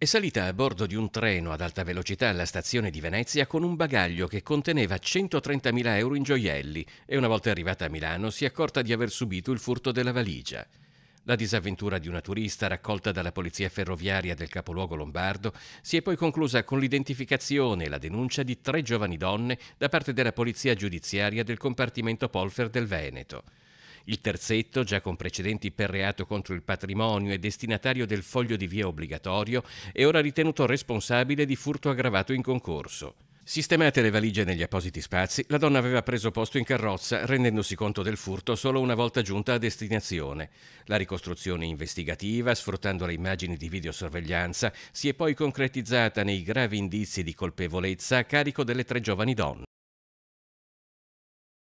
È salita a bordo di un treno ad alta velocità alla stazione di Venezia con un bagaglio che conteneva 130.000 euro in gioielli e una volta arrivata a Milano si è accorta di aver subito il furto della valigia. La disavventura di una turista raccolta dalla polizia ferroviaria del capoluogo lombardo si è poi conclusa con l'identificazione e la denuncia di tre giovani donne da parte della polizia giudiziaria del compartimento Polfer del Veneto. Il terzetto, già con precedenti per reato contro il patrimonio e destinatario del foglio di via obbligatorio, è ora ritenuto responsabile di furto aggravato in concorso. Sistemate le valigie negli appositi spazi, la donna aveva preso posto in carrozza, rendendosi conto del furto solo una volta giunta a destinazione. La ricostruzione investigativa, sfruttando le immagini di videosorveglianza, si è poi concretizzata nei gravi indizi di colpevolezza a carico delle tre giovani donne.